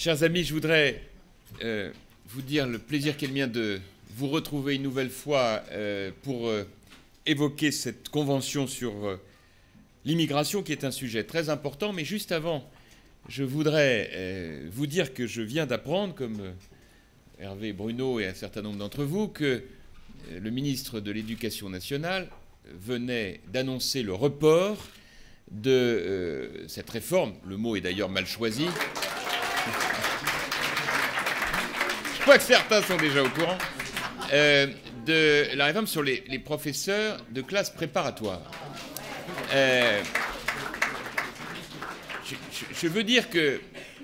Chers amis, je voudrais euh, vous dire le plaisir qu'elle vient de vous retrouver une nouvelle fois euh, pour euh, évoquer cette convention sur l'immigration qui est un sujet très important. Mais juste avant, je voudrais vous dire que je viens d'apprendre, comme Hervé Bruno et un certain nombre d'entre vous, que le ministre de l'Éducation nationale venait d'annoncer le report de cette réforme, le mot est d'ailleurs mal choisi, je crois que certains sont déjà au courant euh, de la réforme sur les, professeurs de classe préparatoire. Euh, je, veux dire que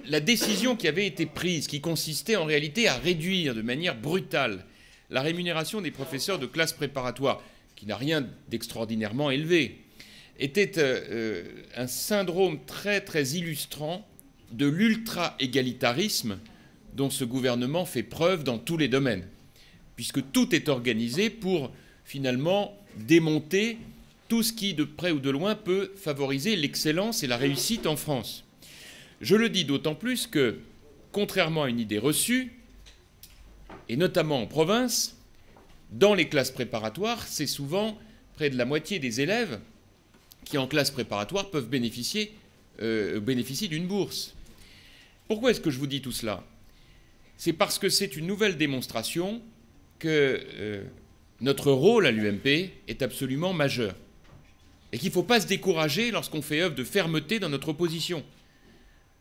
la décision qui avait été prise, qui consistait en réalité à réduire de manière brutale la rémunération des professeurs de classe préparatoire, qui n'a rien d'extraordinairement élevé, était euh, un syndrome très très illustrant de l'ultra-égalitarisme dont ce gouvernement fait preuve dans tous les domaines, puisque tout est organisé pour finalement démonter tout ce qui, de près ou de loin, peut favoriser l'excellence et la réussite en France. Je le dis d'autant plus que, contrairement à une idée reçue, et notamment en province, dans les classes préparatoires, c'est souvent près de la moitié des élèves qui, en classe préparatoire, peuvent bénéficier, euh, d'une bourse. Pourquoi est-ce que je vous dis tout cela C'est parce que c'est une nouvelle démonstration que euh, notre rôle à l'UMP est absolument majeur. Et qu'il ne faut pas se décourager lorsqu'on fait œuvre de fermeté dans notre position.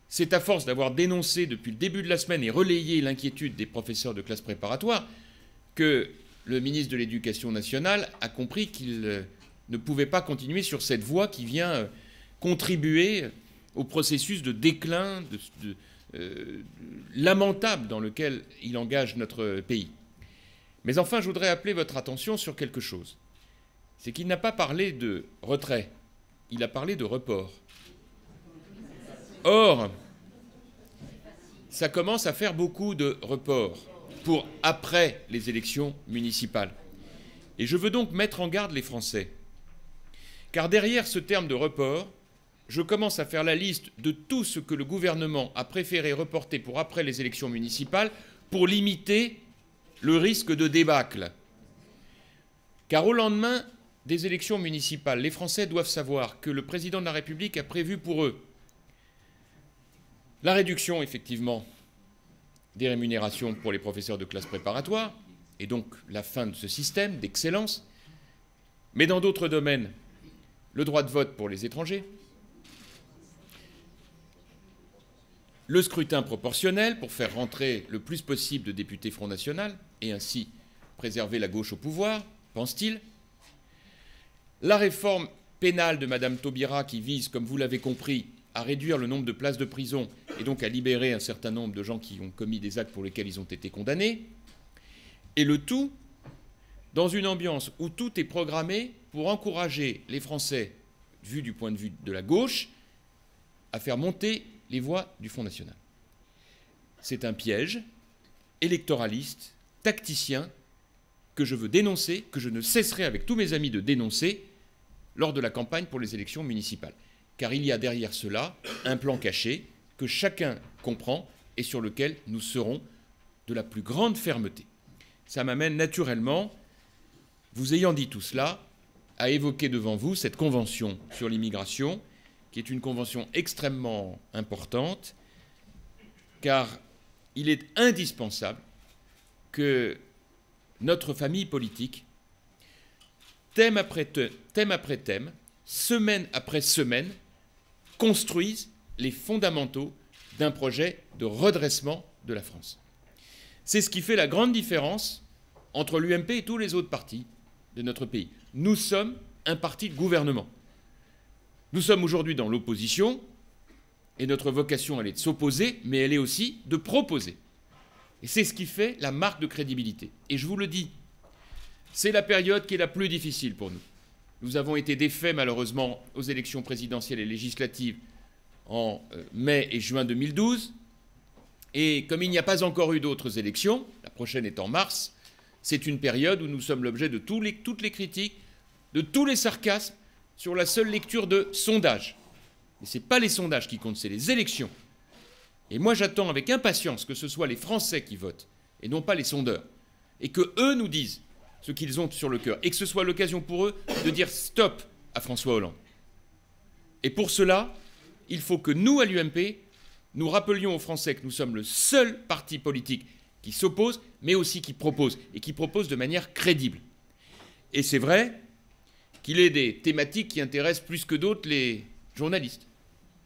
C'est à force d'avoir dénoncé depuis le début de la semaine et relayé l'inquiétude des professeurs de classe préparatoire que le ministre de l'Éducation nationale a compris qu'il euh, ne pouvait pas continuer sur cette voie qui vient euh, contribuer au processus de déclin, de euh, lamentable dans lequel il engage notre pays. Mais enfin, je voudrais appeler votre attention sur quelque chose. C'est qu'il n'a pas parlé de retrait, il a parlé de report. Or, ça commence à faire beaucoup de reports pour après les élections municipales. Et je veux donc mettre en garde les Français. Car derrière ce terme de report, je commence à faire la liste de tout ce que le gouvernement a préféré reporter pour après les élections municipales pour limiter le risque de débâcle. Car au lendemain des élections municipales, les Français doivent savoir que le président de la République a prévu pour eux la réduction, effectivement, des rémunérations pour les professeurs de classe préparatoire, et donc la fin de ce système d'excellence, mais dans d'autres domaines, le droit de vote pour les étrangers, le scrutin proportionnel pour faire rentrer le plus possible de députés Front National et ainsi préserver la gauche au pouvoir, pense-t-il. La réforme pénale de Mme Taubira qui vise, comme vous l'avez compris, à réduire le nombre de places de prison et donc à libérer un certain nombre de gens qui ont commis des actes pour lesquels ils ont été condamnés. Et le tout dans une ambiance où tout est programmé pour encourager les Français, vu du point de vue de la gauche, à faire monter les voix du Front National. C'est un piège électoraliste, tacticien, que je veux dénoncer, que je ne cesserai avec tous mes amis de dénoncer lors de la campagne pour les élections municipales. Car il y a derrière cela un plan caché que chacun comprend et sur lequel nous serons de la plus grande fermeté. Ça m'amène naturellement, vous ayant dit tout cela, à évoquer devant vous cette convention sur l'immigration qui est une convention extrêmement importante, car il est indispensable que notre famille politique, thème après thème, après thème semaine après semaine, construise les fondamentaux d'un projet de redressement de la France. C'est ce qui fait la grande différence entre l'UMP et tous les autres partis de notre pays. Nous sommes un parti de gouvernement. Nous sommes aujourd'hui dans l'opposition, et notre vocation, elle est de s'opposer, mais elle est aussi de proposer. Et c'est ce qui fait la marque de crédibilité. Et je vous le dis, c'est la période qui est la plus difficile pour nous. Nous avons été défaits malheureusement aux élections présidentielles et législatives en euh, mai et juin 2012. Et comme il n'y a pas encore eu d'autres élections, la prochaine est en mars, c'est une période où nous sommes l'objet de toutes les critiques, de tous les sarcasmes, sur la seule lecture de sondages, Mais ce n'est pas les sondages qui comptent, c'est les élections. Et moi, j'attends avec impatience que ce soit les Français qui votent, et non pas les sondeurs. Et que eux nous disent ce qu'ils ont sur le cœur. Et que ce soit l'occasion pour eux de dire stop à François Hollande. Et pour cela, il faut que nous, à l'UMP, nous rappelions aux Français que nous sommes le seul parti politique qui s'oppose, mais aussi qui propose, et qui propose de manière crédible. Et c'est vrai, qu'il est des thématiques qui intéressent plus que d'autres les journalistes,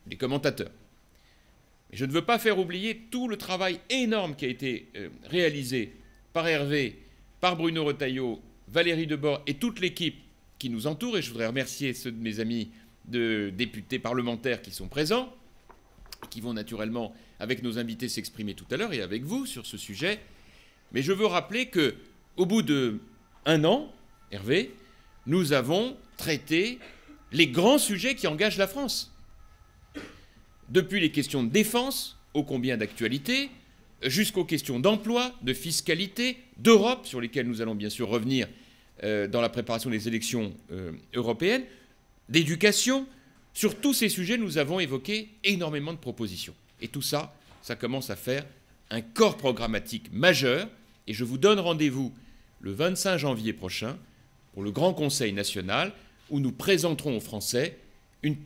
les commentateurs. Mais je ne veux pas faire oublier tout le travail énorme qui a été euh, réalisé par Hervé, par Bruno Retailleau, Valérie Debord et toute l'équipe qui nous entoure, et je voudrais remercier ceux de mes amis de députés parlementaires qui sont présents, qui vont naturellement, avec nos invités, s'exprimer tout à l'heure et avec vous sur ce sujet. Mais je veux rappeler que, au bout de un an, Hervé, nous avons traité les grands sujets qui engagent la France. Depuis les questions de défense, ô combien d'actualité, jusqu'aux questions d'emploi, de fiscalité, d'Europe, sur lesquelles nous allons bien sûr revenir euh, dans la préparation des élections euh, européennes, d'éducation. Sur tous ces sujets, nous avons évoqué énormément de propositions. Et tout ça, ça commence à faire un corps programmatique majeur. Et je vous donne rendez-vous le 25 janvier prochain le Grand Conseil national, où nous présenterons aux Français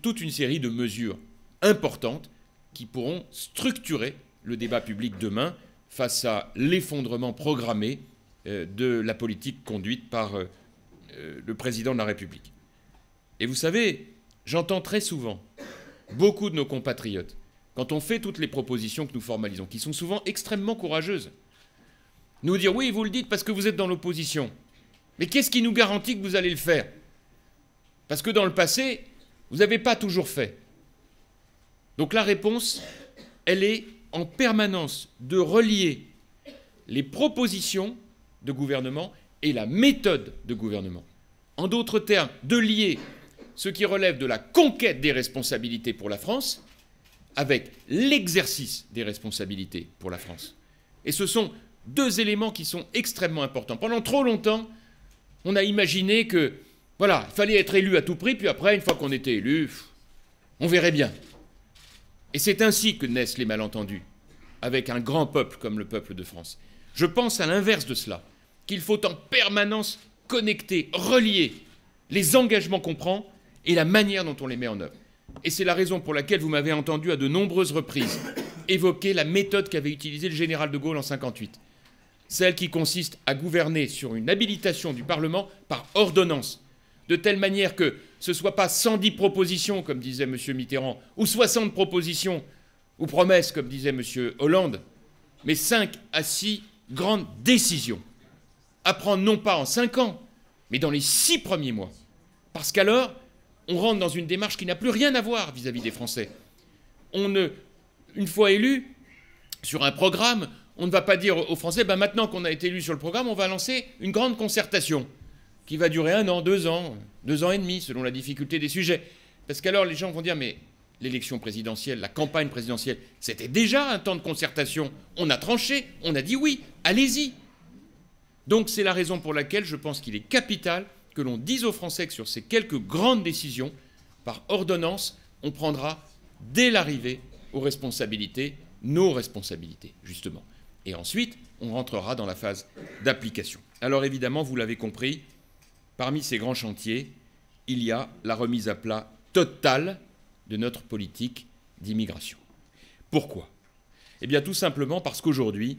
toute une série de mesures importantes qui pourront structurer le débat public demain face à l'effondrement programmé euh, de la politique conduite par euh, euh, le président de la République. Et vous savez, j'entends très souvent beaucoup de nos compatriotes, quand on fait toutes les propositions que nous formalisons, qui sont souvent extrêmement courageuses, nous dire oui, vous le dites parce que vous êtes dans l'opposition. Mais qu'est-ce qui nous garantit que vous allez le faire Parce que dans le passé, vous n'avez pas toujours fait. Donc la réponse, elle est en permanence de relier les propositions de gouvernement et la méthode de gouvernement. En d'autres termes, de lier ce qui relève de la conquête des responsabilités pour la France avec l'exercice des responsabilités pour la France. Et ce sont deux éléments qui sont extrêmement importants. Pendant trop longtemps, on a imaginé que, voilà, il fallait être élu à tout prix, puis après, une fois qu'on était élu, on verrait bien. Et c'est ainsi que naissent les malentendus, avec un grand peuple comme le peuple de France. Je pense à l'inverse de cela, qu'il faut en permanence connecter, relier les engagements qu'on prend et la manière dont on les met en œuvre. Et c'est la raison pour laquelle vous m'avez entendu à de nombreuses reprises évoquer la méthode qu'avait utilisée le général de Gaulle en 58 celle qui consiste à gouverner sur une habilitation du Parlement par ordonnance, de telle manière que ce ne soit pas 110 propositions, comme disait M. Mitterrand, ou 60 propositions, ou promesses, comme disait M. Hollande, mais 5 à 6 grandes décisions à prendre non pas en 5 ans, mais dans les 6 premiers mois. Parce qu'alors, on rentre dans une démarche qui n'a plus rien à voir vis-à-vis des Français. On ne, une fois élu, sur un programme, on ne va pas dire aux Français, ben, maintenant qu'on a été élu sur le programme, on va lancer une grande concertation qui va durer un an, deux ans, deux ans et demi, selon la difficulté des sujets. Parce qu'alors les gens vont dire, mais l'élection présidentielle, la campagne présidentielle, c'était déjà un temps de concertation. On a tranché, on a dit oui, allez-y. Donc c'est la raison pour laquelle je pense qu'il est capital que l'on dise aux Français que sur ces quelques grandes décisions, par ordonnance, on prendra dès l'arrivée aux responsabilités, nos responsabilités, justement. Et ensuite, on rentrera dans la phase d'application. Alors évidemment, vous l'avez compris, parmi ces grands chantiers, il y a la remise à plat totale de notre politique d'immigration. Pourquoi Eh bien tout simplement parce qu'aujourd'hui,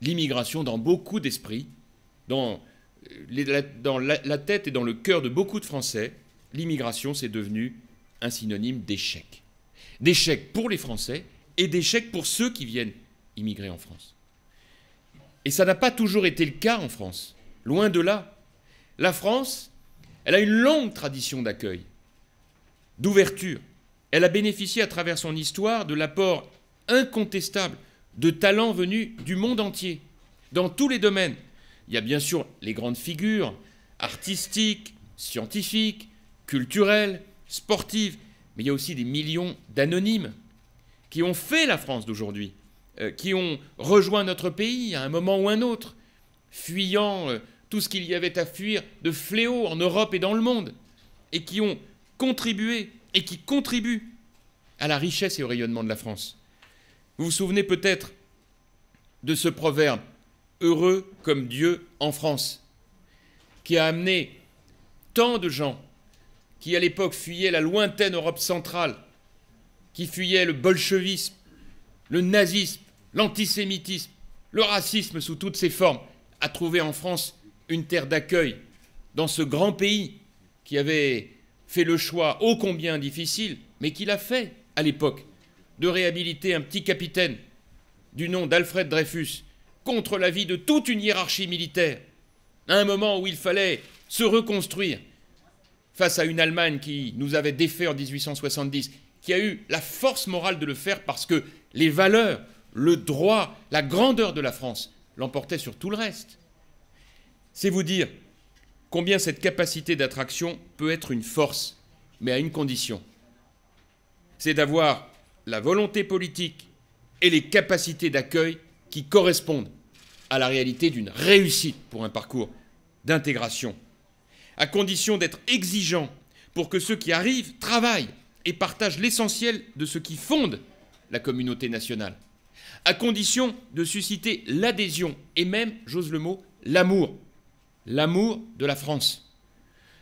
l'immigration, dans beaucoup d'esprits, dans, euh, la, tête et dans le cœur de beaucoup de Français, l'immigration, c'est devenue un synonyme d'échec. D'échec pour les Français et d'échec pour ceux qui viennent immigrés en France. Et ça n'a pas toujours été le cas en France, loin de là. La France, elle a une longue tradition d'accueil, d'ouverture. Elle a bénéficié à travers son histoire de l'apport incontestable de talents venus du monde entier, dans tous les domaines. Il y a bien sûr les grandes figures artistiques, scientifiques, culturelles, sportives, mais il y a aussi des millions d'anonymes qui ont fait la France d'aujourd'hui euh, qui ont rejoint notre pays à un moment ou un autre, fuyant euh, tout ce qu'il y avait à fuir de fléaux en Europe et dans le monde, et qui ont contribué et qui contribuent à la richesse et au rayonnement de la France. Vous vous souvenez peut-être de ce proverbe Heureux comme Dieu en France, qui a amené tant de gens qui à l'époque fuyaient la lointaine Europe centrale, qui fuyaient le bolchevisme, le nazisme, l'antisémitisme, le racisme sous toutes ses formes, a trouvé en France une terre d'accueil dans ce grand pays qui avait fait le choix ô combien difficile, mais qu'il a fait à l'époque, de réhabiliter un petit capitaine du nom d'Alfred Dreyfus contre l'avis de toute une hiérarchie militaire, à un moment où il fallait se reconstruire face à une Allemagne qui nous avait défait en 1870, qui a eu la force morale de le faire parce que les valeurs le droit, la grandeur de la France l'emportait sur tout le reste. C'est vous dire combien cette capacité d'attraction peut être une force, mais à une condition. C'est d'avoir la volonté politique et les capacités d'accueil qui correspondent à la réalité d'une réussite pour un parcours d'intégration, à condition d'être exigeant pour que ceux qui arrivent travaillent et partagent l'essentiel de ce qui fonde la communauté nationale à condition de susciter l'adhésion et même, j'ose le mot, l'amour, l'amour de la France.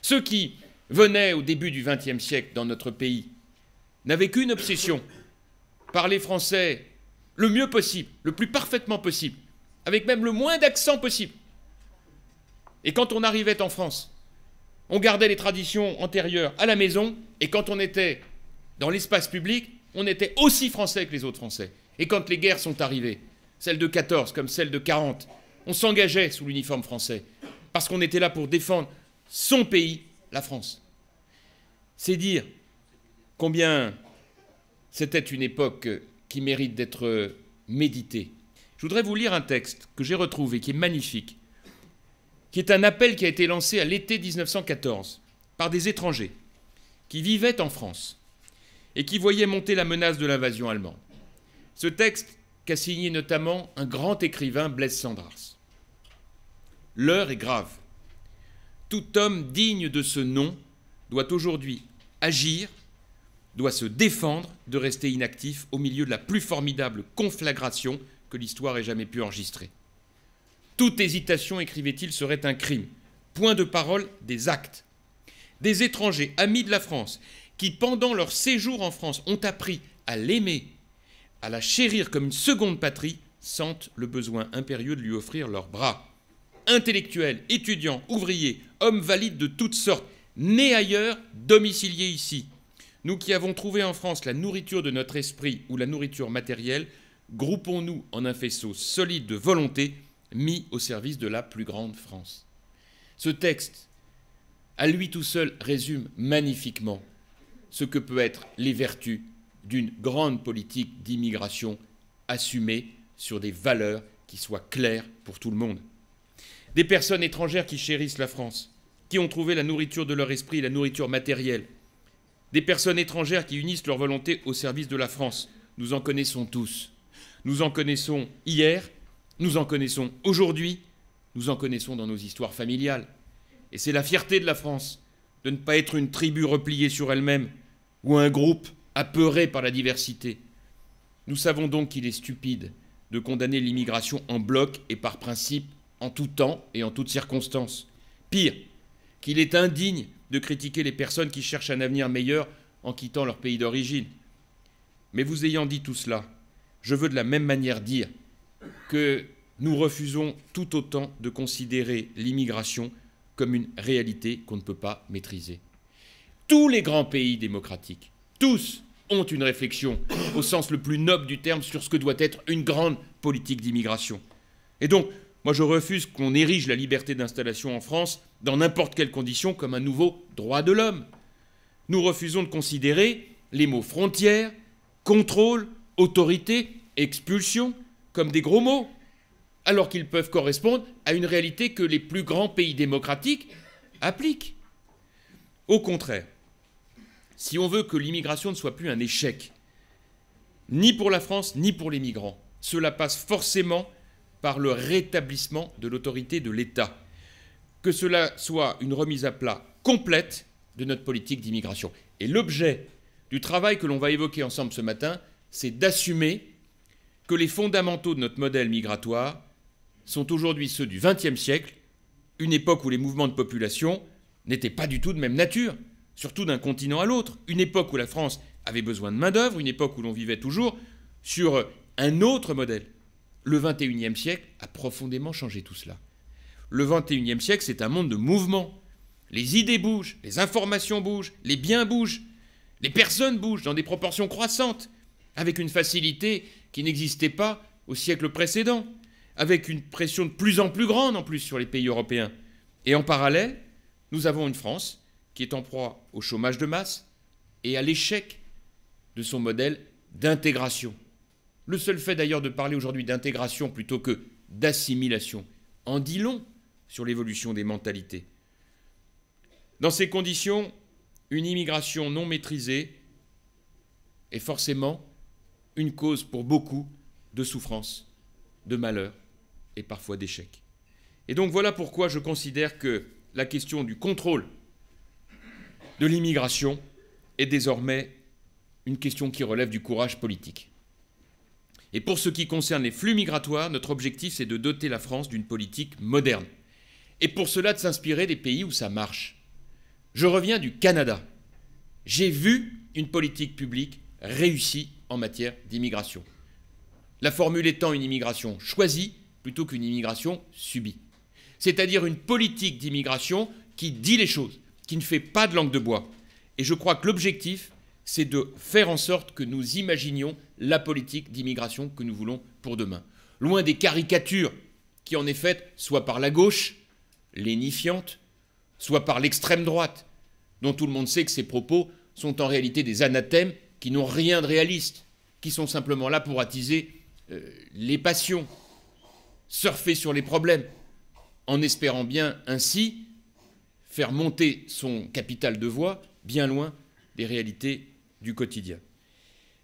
Ceux qui venaient au début du XXe siècle dans notre pays n'avaient qu'une obsession, parler français le mieux possible, le plus parfaitement possible, avec même le moins d'accent possible. Et quand on arrivait en France, on gardait les traditions antérieures à la maison, et quand on était dans l'espace public, on était aussi français que les autres Français. Et quand les guerres sont arrivées, celles de 14 comme celles de 40, on s'engageait sous l'uniforme français, parce qu'on était là pour défendre son pays, la France. C'est dire combien c'était une époque qui mérite d'être méditée. Je voudrais vous lire un texte que j'ai retrouvé, qui est magnifique, qui est un appel qui a été lancé à l'été 1914 par des étrangers qui vivaient en France et qui voyaient monter la menace de l'invasion allemande. Ce texte qu'a signé notamment un grand écrivain, Blaise Sandrars. L'heure est grave. Tout homme digne de ce nom doit aujourd'hui agir, doit se défendre de rester inactif au milieu de la plus formidable conflagration que l'histoire ait jamais pu enregistrer. Toute hésitation, écrivait-il, serait un crime. Point de parole, des actes. Des étrangers, amis de la France, qui pendant leur séjour en France ont appris à l'aimer à la chérir comme une seconde patrie, sentent le besoin impérieux de lui offrir leurs bras. Intellectuels, étudiants, ouvriers, hommes valides de toutes sortes, nés ailleurs, domiciliés ici. Nous qui avons trouvé en France la nourriture de notre esprit ou la nourriture matérielle, groupons-nous en un faisceau solide de volonté mis au service de la plus grande France. Ce texte, à lui tout seul, résume magnifiquement ce que peut être les vertus d'une grande politique d'immigration assumée sur des valeurs qui soient claires pour tout le monde. Des personnes étrangères qui chérissent la France, qui ont trouvé la nourriture de leur esprit, la nourriture matérielle. Des personnes étrangères qui unissent leur volonté au service de la France. Nous en connaissons tous. Nous en connaissons hier, nous en connaissons aujourd'hui, nous en connaissons dans nos histoires familiales. Et c'est la fierté de la France de ne pas être une tribu repliée sur elle-même ou un groupe apeurés par la diversité. Nous savons donc qu'il est stupide de condamner l'immigration en bloc et par principe en tout temps et en toutes circonstances. Pire, qu'il est indigne de critiquer les personnes qui cherchent un avenir meilleur en quittant leur pays d'origine. Mais vous ayant dit tout cela, je veux de la même manière dire que nous refusons tout autant de considérer l'immigration comme une réalité qu'on ne peut pas maîtriser. Tous les grands pays démocratiques, tous, ont une réflexion, au sens le plus noble du terme, sur ce que doit être une grande politique d'immigration. Et donc, moi je refuse qu'on érige la liberté d'installation en France, dans n'importe quelle condition, comme un nouveau droit de l'homme. Nous refusons de considérer les mots frontières, contrôle, autorité, expulsion comme des gros mots, alors qu'ils peuvent correspondre à une réalité que les plus grands pays démocratiques appliquent. Au contraire, si on veut que l'immigration ne soit plus un échec, ni pour la France, ni pour les migrants, cela passe forcément par le rétablissement de l'autorité de l'État, que cela soit une remise à plat complète de notre politique d'immigration. Et l'objet du travail que l'on va évoquer ensemble ce matin, c'est d'assumer que les fondamentaux de notre modèle migratoire sont aujourd'hui ceux du XXe siècle, une époque où les mouvements de population n'étaient pas du tout de même nature surtout d'un continent à l'autre, une époque où la France avait besoin de main-d'œuvre, une époque où l'on vivait toujours sur un autre modèle. Le 21e siècle a profondément changé tout cela. Le 21e siècle, c'est un monde de mouvement. Les idées bougent, les informations bougent, les biens bougent, les personnes bougent dans des proportions croissantes, avec une facilité qui n'existait pas au siècle précédent, avec une pression de plus en plus grande en plus sur les pays européens. Et en parallèle, nous avons une France qui est en proie au chômage de masse et à l'échec de son modèle d'intégration. Le seul fait d'ailleurs de parler aujourd'hui d'intégration plutôt que d'assimilation en dit long sur l'évolution des mentalités. Dans ces conditions, une immigration non maîtrisée est forcément une cause pour beaucoup de souffrance, de malheur et parfois d'échec. Et donc voilà pourquoi je considère que la question du contrôle de l'immigration est désormais une question qui relève du courage politique. Et pour ce qui concerne les flux migratoires, notre objectif c'est de doter la France d'une politique moderne. Et pour cela de s'inspirer des pays où ça marche. Je reviens du Canada. J'ai vu une politique publique réussie en matière d'immigration. La formule étant une immigration choisie plutôt qu'une immigration subie. C'est-à-dire une politique d'immigration qui dit les choses, qui ne fait pas de langue de bois. Et je crois que l'objectif, c'est de faire en sorte que nous imaginions la politique d'immigration que nous voulons pour demain. Loin des caricatures qui en est faite soit par la gauche, lénifiante, soit par l'extrême droite, dont tout le monde sait que ces propos sont en réalité des anathèmes qui n'ont rien de réaliste, qui sont simplement là pour attiser euh, les passions, surfer sur les problèmes, en espérant bien ainsi faire monter son capital de voix bien loin des réalités du quotidien.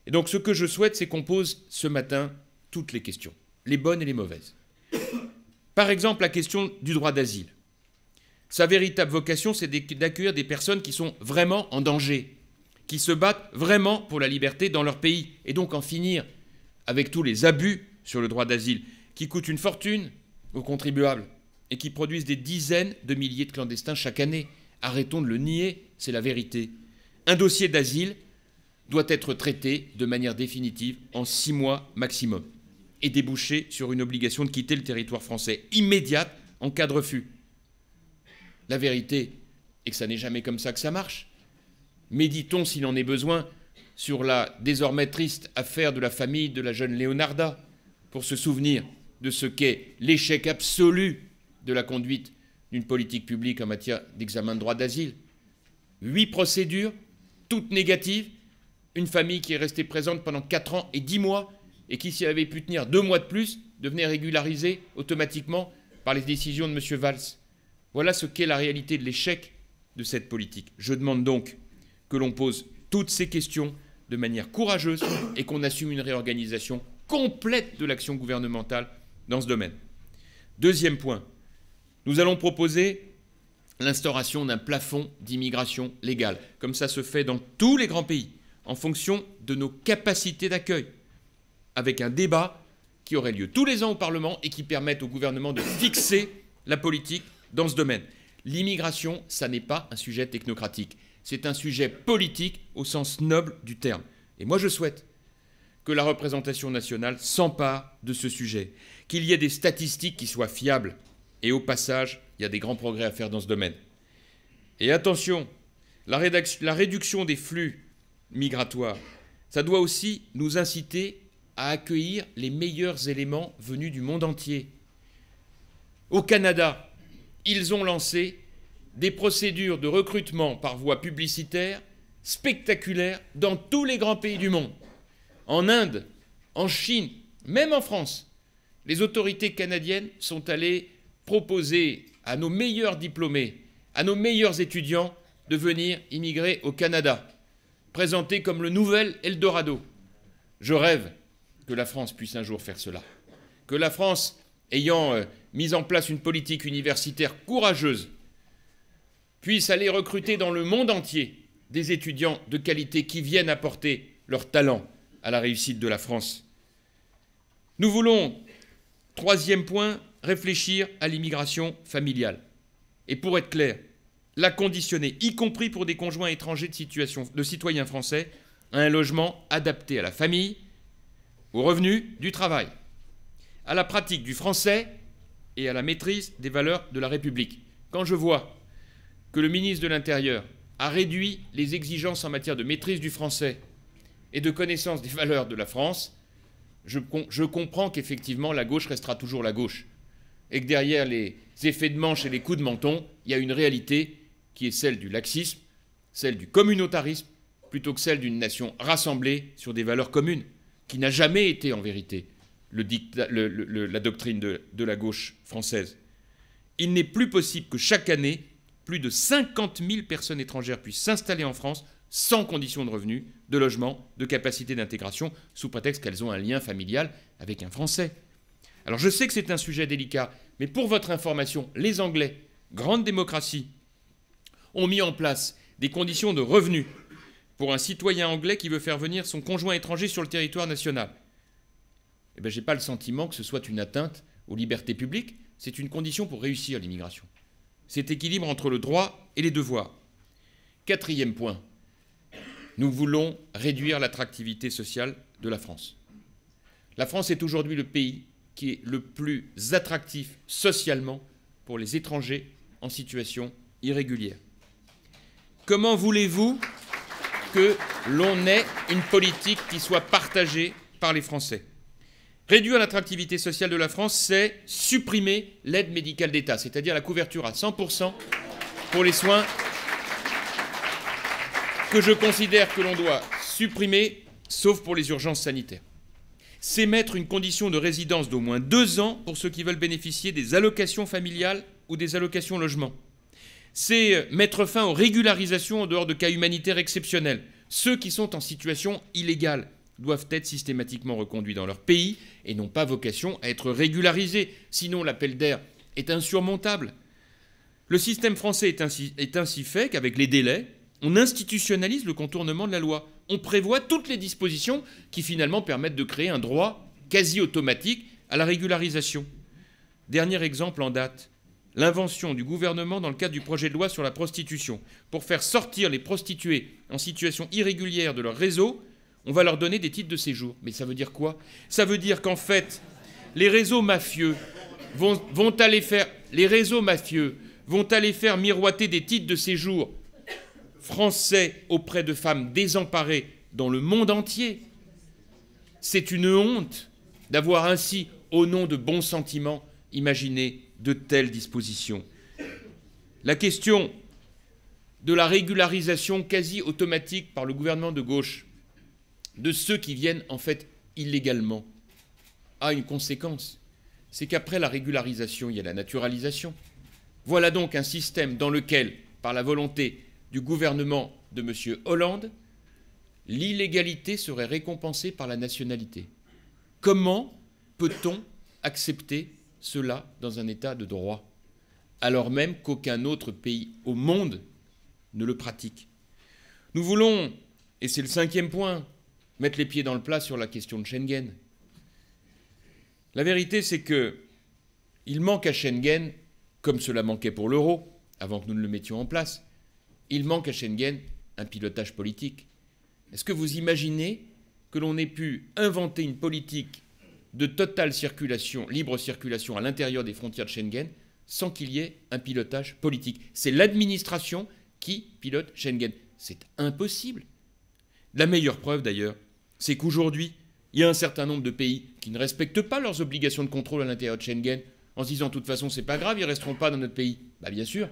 Et donc ce que je souhaite, c'est qu'on pose ce matin toutes les questions, les bonnes et les mauvaises. Par exemple, la question du droit d'asile. Sa véritable vocation, c'est d'accueillir des personnes qui sont vraiment en danger, qui se battent vraiment pour la liberté dans leur pays, et donc en finir avec tous les abus sur le droit d'asile, qui coûtent une fortune aux contribuables, et qui produisent des dizaines de milliers de clandestins chaque année. Arrêtons de le nier, c'est la vérité. Un dossier d'asile doit être traité de manière définitive en six mois maximum et déboucher sur une obligation de quitter le territoire français immédiate en cas de refus. La vérité est que ça n'est jamais comme ça que ça marche. Méditons, s'il en est besoin, sur la désormais triste affaire de la famille de la jeune Leonarda, pour se souvenir de ce qu'est l'échec absolu de la conduite d'une politique publique en matière d'examen de droit d'asile. Huit procédures, toutes négatives. Une famille qui est restée présente pendant 4 ans et 10 mois et qui, s'y avait pu tenir 2 mois de plus, devenait régularisée automatiquement par les décisions de M. Valls. Voilà ce qu'est la réalité de l'échec de cette politique. Je demande donc que l'on pose toutes ces questions de manière courageuse et qu'on assume une réorganisation complète de l'action gouvernementale dans ce domaine. Deuxième point, nous allons proposer l'instauration d'un plafond d'immigration légale, comme ça se fait dans tous les grands pays, en fonction de nos capacités d'accueil, avec un débat qui aurait lieu tous les ans au Parlement et qui permette au gouvernement de fixer la politique dans ce domaine. L'immigration, ça n'est pas un sujet technocratique, c'est un sujet politique au sens noble du terme. Et moi, je souhaite que la représentation nationale s'empare de ce sujet, qu'il y ait des statistiques qui soient fiables, et au passage, il y a des grands progrès à faire dans ce domaine. Et attention, la, réduction des flux migratoires, ça doit aussi nous inciter à accueillir les meilleurs éléments venus du monde entier. Au Canada, ils ont lancé des procédures de recrutement par voie publicitaire spectaculaires dans tous les grands pays du monde. En Inde, en Chine, même en France, les autorités canadiennes sont allées proposer à nos meilleurs diplômés, à nos meilleurs étudiants de venir immigrer au Canada, présenté comme le nouvel Eldorado. Je rêve que la France puisse un jour faire cela, que la France, ayant euh, mis en place une politique universitaire courageuse, puisse aller recruter dans le monde entier des étudiants de qualité qui viennent apporter leur talent à la réussite de la France. Nous voulons, troisième point, réfléchir à l'immigration familiale. Et pour être clair, la conditionner, y compris pour des conjoints étrangers de, situation, de citoyens français, à un logement adapté à la famille, aux revenus du travail, à la pratique du français et à la maîtrise des valeurs de la République. Quand je vois que le ministre de l'Intérieur a réduit les exigences en matière de maîtrise du français et de connaissance des valeurs de la France, je, je comprends qu'effectivement la gauche restera toujours la gauche et que derrière les effets de manche et les coups de menton, il y a une réalité qui est celle du laxisme, celle du communautarisme, plutôt que celle d'une nation rassemblée sur des valeurs communes, qui n'a jamais été en vérité la doctrine de, de la gauche française. Il n'est plus possible que chaque année, plus de 50 000 personnes étrangères puissent s'installer en France sans conditions de revenus, de logement, de capacité d'intégration, sous prétexte qu'elles ont un lien familial avec un Français. Alors je sais que c'est un sujet délicat, mais pour votre information, les Anglais, grande démocratie, ont mis en place des conditions de revenus pour un citoyen anglais qui veut faire venir son conjoint étranger sur le territoire national. Eh bien, je n'ai pas le sentiment que ce soit une atteinte aux libertés publiques. C'est une condition pour réussir l'immigration. Cet équilibre entre le droit et les devoirs. Quatrième point, nous voulons réduire l'attractivité sociale de la France. La France est aujourd'hui le pays qui est le plus attractif socialement pour les étrangers en situation irrégulière. Comment voulez-vous que l'on ait une politique qui soit partagée par les Français Réduire l'attractivité sociale de la France, c'est supprimer l'aide médicale d'État, c'est-à-dire la couverture à 100% pour les soins que je considère que l'on doit supprimer, sauf pour les urgences sanitaires c'est mettre une condition de résidence d'au moins deux ans pour ceux qui veulent bénéficier des allocations familiales ou des allocations logement. C'est euh, mettre fin aux régularisations en dehors de cas humanitaires exceptionnels. Ceux qui sont en situation illégale doivent être systématiquement reconduits dans leur pays et n'ont pas vocation à être régularisés, sinon l'appel d'air est insurmontable. Le système français est ainsi, est ainsi fait qu'avec les délais, on institutionnalise le contournement de la loi on prévoit toutes les dispositions qui finalement permettent de créer un droit quasi automatique à la régularisation. Dernier exemple en date, l'invention du gouvernement dans le cadre du projet de loi sur la prostitution. Pour faire sortir les prostituées en situation irrégulière de leur réseau, on va leur donner des titres de séjour. Mais ça veut dire quoi Ça veut dire qu'en fait, les réseaux mafieux vont, aller faire les réseaux mafieux vont aller faire miroiter des titres de séjour français auprès de femmes désemparées dans le monde entier. C'est une honte d'avoir ainsi, au nom de bons sentiments, imaginé de telles dispositions. La question de la régularisation quasi automatique par le gouvernement de gauche de ceux qui viennent en fait illégalement a une conséquence. C'est qu'après la régularisation, il y a la naturalisation. Voilà donc un système dans lequel, par la volonté du gouvernement de M. Hollande, l'illégalité serait récompensée par la nationalité. Comment peut-on accepter cela dans un État de droit, alors même qu'aucun autre pays au monde ne le pratique Nous voulons, et c'est le cinquième point, mettre les pieds dans le plat sur la question de Schengen. La vérité, c'est que il manque à Schengen, comme cela manquait pour l'euro, avant que nous ne le mettions en place, il manque à Schengen un pilotage politique. Est-ce que vous imaginez que l'on ait pu inventer une politique de totale circulation, libre circulation à l'intérieur des frontières de Schengen sans qu'il y ait un pilotage politique C'est l'administration qui pilote Schengen. C'est impossible. La meilleure preuve d'ailleurs, c'est qu'aujourd'hui, il y a un certain nombre de pays qui ne respectent pas leurs obligations de contrôle à l'intérieur de Schengen en se disant de toute façon c'est pas grave, ils ne resteront pas dans notre pays. Bah bien sûr,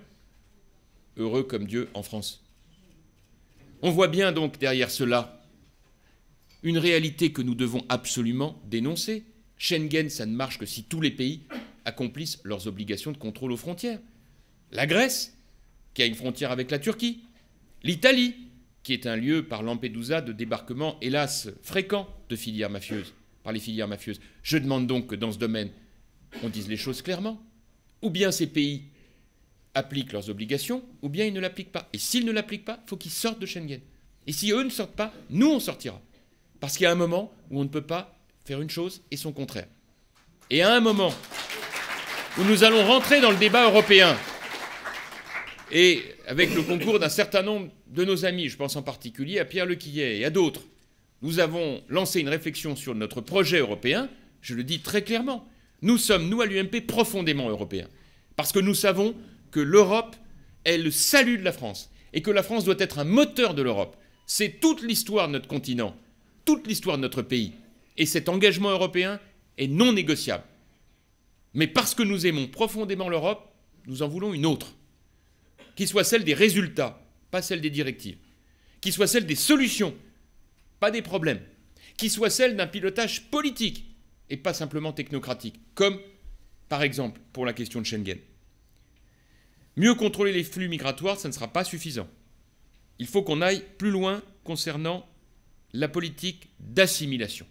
heureux comme Dieu en France. On voit bien donc derrière cela une réalité que nous devons absolument dénoncer. Schengen, ça ne marche que si tous les pays accomplissent leurs obligations de contrôle aux frontières. La Grèce, qui a une frontière avec la Turquie, l'Italie, qui est un lieu par Lampedusa de débarquement, hélas, fréquent de filières mafieuses, par les filières mafieuses. Je demande donc que dans ce domaine, on dise les choses clairement. Ou bien ces pays appliquent leurs obligations ou bien ils ne l'appliquent pas. Et s'ils ne l'appliquent pas, il faut qu'ils sortent de Schengen. Et si eux ne sortent pas, nous, on sortira. Parce qu'il y a un moment où on ne peut pas faire une chose et son contraire. Et à un moment où nous allons rentrer dans le débat européen, et avec le concours d'un certain nombre de nos amis, je pense en particulier à Pierre Lequillet et à d'autres, nous avons lancé une réflexion sur notre projet européen, je le dis très clairement. Nous sommes, nous, à l'UMP, profondément européens. Parce que nous savons que l'Europe est le salut de la France et que la France doit être un moteur de l'Europe. C'est toute l'histoire de notre continent, toute l'histoire de notre pays. Et cet engagement européen est non négociable. Mais parce que nous aimons profondément l'Europe, nous en voulons une autre, qui soit celle des résultats, pas celle des directives, qui soit celle des solutions, pas des problèmes, qui soit celle d'un pilotage politique et pas simplement technocratique, comme par exemple pour la question de Schengen. Mieux contrôler les flux migratoires, ça ne sera pas suffisant. Il faut qu'on aille plus loin concernant la politique d'assimilation.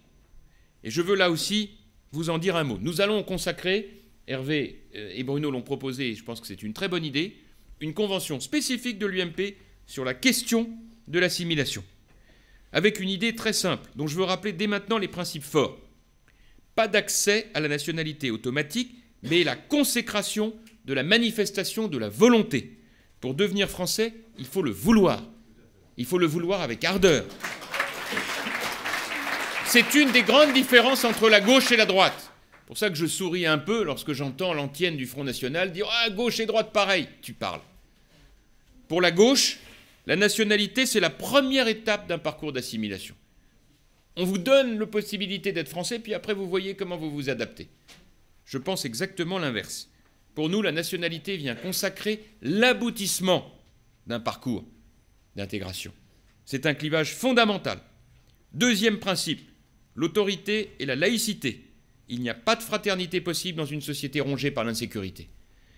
Et je veux là aussi vous en dire un mot. Nous allons consacrer, Hervé euh, et Bruno l'ont proposé, et je pense que c'est une très bonne idée, une convention spécifique de l'UMP sur la question de l'assimilation. Avec une idée très simple, dont je veux rappeler dès maintenant les principes forts. Pas d'accès à la nationalité automatique, mais la consécration de la manifestation de la volonté. Pour devenir français, il faut le vouloir. Il faut le vouloir avec ardeur. C'est une des grandes différences entre la gauche et la droite. Pour ça que je souris un peu lorsque j'entends l'antienne du Front National dire Ah, gauche et droite, pareil, tu parles. Pour la gauche, la nationalité, c'est la première étape d'un parcours d'assimilation. On vous donne la possibilité d'être français, puis après vous voyez comment vous vous adaptez. Je pense exactement l'inverse. Pour nous, la nationalité vient consacrer l'aboutissement d'un parcours d'intégration. C'est un clivage fondamental. Deuxième principe, l'autorité et la laïcité. Il n'y a pas de fraternité possible dans une société rongée par l'insécurité.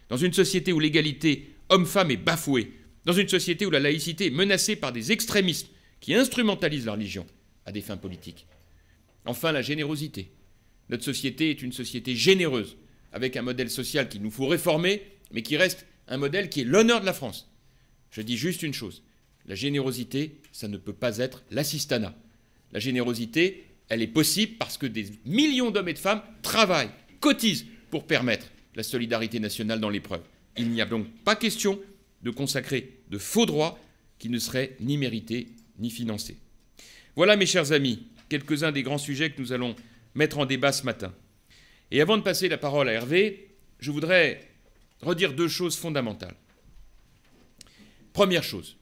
Dans une société où l'égalité homme-femme est bafouée. Dans une société où la laïcité est menacée par des extrémistes qui instrumentalisent la religion à des fins politiques. Enfin, la générosité. Notre société est une société généreuse avec un modèle social qu'il nous faut réformer, mais qui reste un modèle qui est l'honneur de la France. Je dis juste une chose. La générosité, ça ne peut pas être l'assistanat. La générosité, elle est possible parce que des millions d'hommes et de femmes travaillent, cotisent pour permettre la solidarité nationale dans l'épreuve. Il n'y a donc pas question de consacrer de faux droits qui ne seraient ni mérités ni financés. Voilà, mes chers amis, quelques-uns des grands sujets que nous allons mettre en débat ce matin. Et avant de passer la parole à Hervé, je voudrais redire deux choses fondamentales. Première chose,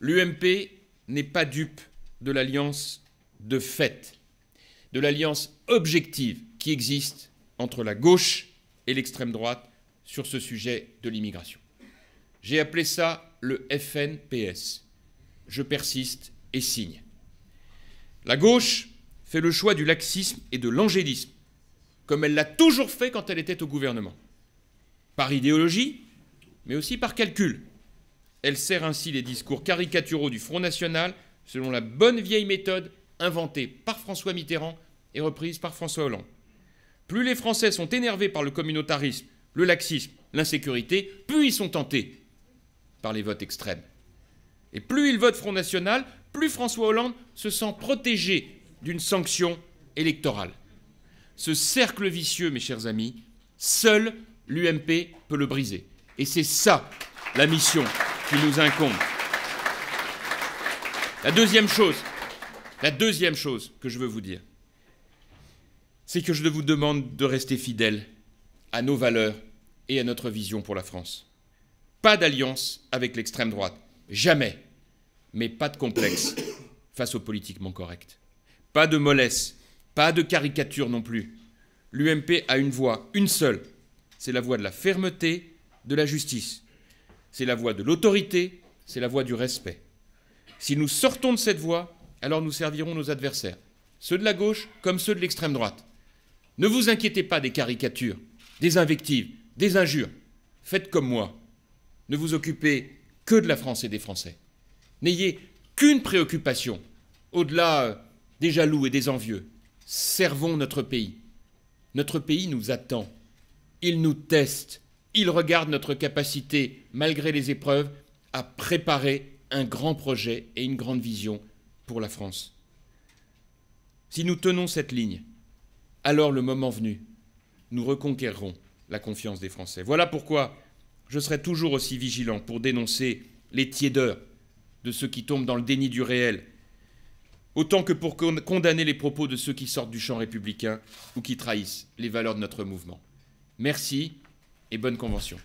l'UMP n'est pas dupe de l'alliance de fait, de l'alliance objective qui existe entre la gauche et l'extrême droite sur ce sujet de l'immigration. J'ai appelé ça le FNPS. Je persiste et signe. La gauche fait le choix du laxisme et de l'angélisme comme elle l'a toujours fait quand elle était au gouvernement. Par idéologie, mais aussi par calcul. Elle sert ainsi les discours caricaturaux du Front National selon la bonne vieille méthode inventée par François Mitterrand et reprise par François Hollande. Plus les Français sont énervés par le communautarisme, le laxisme, l'insécurité, plus ils sont tentés par les votes extrêmes. Et plus ils votent Front National, plus François Hollande se sent protégé d'une sanction électorale. Ce cercle vicieux, mes chers amis, seul l'UMP peut le briser. Et c'est ça la mission qui nous incombe. La deuxième chose, la deuxième chose que je veux vous dire, c'est que je vous demande de rester fidèle à nos valeurs et à notre vision pour la France. Pas d'alliance avec l'extrême droite, jamais, mais pas de complexe face au politiquement correct. Pas de mollesse pas de caricature non plus. L'UMP a une voix, une seule. C'est la voix de la fermeté, de la justice. C'est la voix de l'autorité, c'est la voix du respect. Si nous sortons de cette voie, alors nous servirons nos adversaires, ceux de la gauche comme ceux de l'extrême droite. Ne vous inquiétez pas des caricatures, des invectives, des injures. Faites comme moi. Ne vous occupez que de la France et des Français. N'ayez qu'une préoccupation, au-delà euh, des jaloux et des envieux. Servons notre pays. Notre pays nous attend. Il nous teste. Il regarde notre capacité, malgré les épreuves, à préparer un grand projet et une grande vision pour la France. Si nous tenons cette ligne, alors le moment venu, nous reconquérons la confiance des Français. Voilà pourquoi je serai toujours aussi vigilant pour dénoncer les tiédeurs de ceux qui tombent dans le déni du réel, autant que pour condamner les propos de ceux qui sortent du champ républicain ou qui trahissent les valeurs de notre mouvement. Merci et bonne convention.